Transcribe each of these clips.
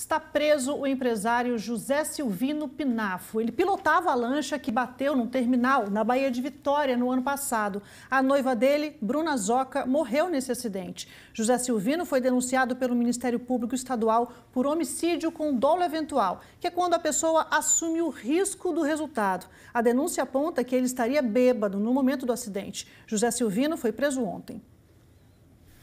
está preso o empresário José Silvino Pinafo. Ele pilotava a lancha que bateu num terminal na Baía de Vitória no ano passado. A noiva dele, Bruna Zoca, morreu nesse acidente. José Silvino foi denunciado pelo Ministério Público Estadual por homicídio com dolo eventual, que é quando a pessoa assume o risco do resultado. A denúncia aponta que ele estaria bêbado no momento do acidente. José Silvino foi preso ontem.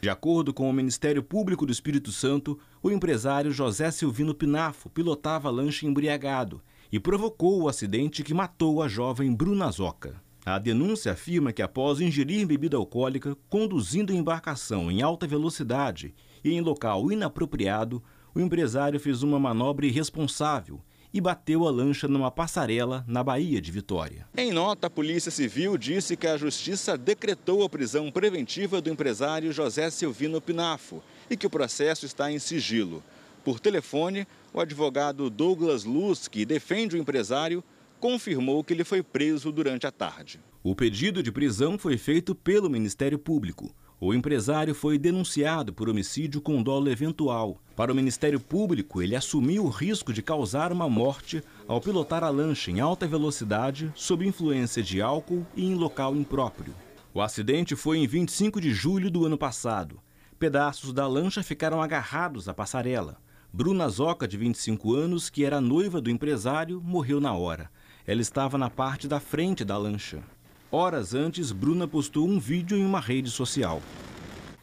De acordo com o Ministério Público do Espírito Santo, o empresário José Silvino Pinafo pilotava lanche embriagado e provocou o acidente que matou a jovem Bruna Zoca. A denúncia afirma que após ingerir bebida alcoólica, conduzindo embarcação em alta velocidade e em local inapropriado, o empresário fez uma manobra irresponsável e bateu a lancha numa passarela na Bahia de Vitória. Em nota, a Polícia Civil disse que a Justiça decretou a prisão preventiva do empresário José Silvino Pinafo e que o processo está em sigilo. Por telefone, o advogado Douglas Luz, que defende o empresário, confirmou que ele foi preso durante a tarde. O pedido de prisão foi feito pelo Ministério Público. O empresário foi denunciado por homicídio com dolo eventual. Para o Ministério Público, ele assumiu o risco de causar uma morte ao pilotar a lancha em alta velocidade, sob influência de álcool e em local impróprio. O acidente foi em 25 de julho do ano passado. Pedaços da lancha ficaram agarrados à passarela. Bruna Zoca, de 25 anos, que era noiva do empresário, morreu na hora. Ela estava na parte da frente da lancha. Horas antes, Bruna postou um vídeo em uma rede social.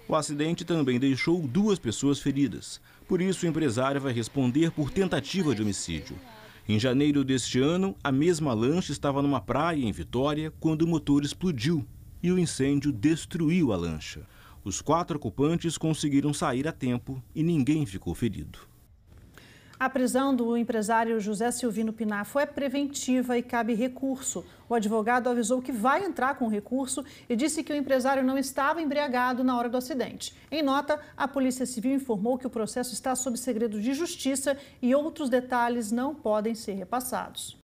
O acidente também deixou duas pessoas feridas. Por isso, o empresário vai responder por tentativa de homicídio. Em janeiro deste ano, a mesma lancha estava numa praia em Vitória quando o motor explodiu e o incêndio destruiu a lancha. Os quatro ocupantes conseguiram sair a tempo e ninguém ficou ferido. A prisão do empresário José Silvino Pinafo é preventiva e cabe recurso. O advogado avisou que vai entrar com recurso e disse que o empresário não estava embriagado na hora do acidente. Em nota, a Polícia Civil informou que o processo está sob segredo de justiça e outros detalhes não podem ser repassados.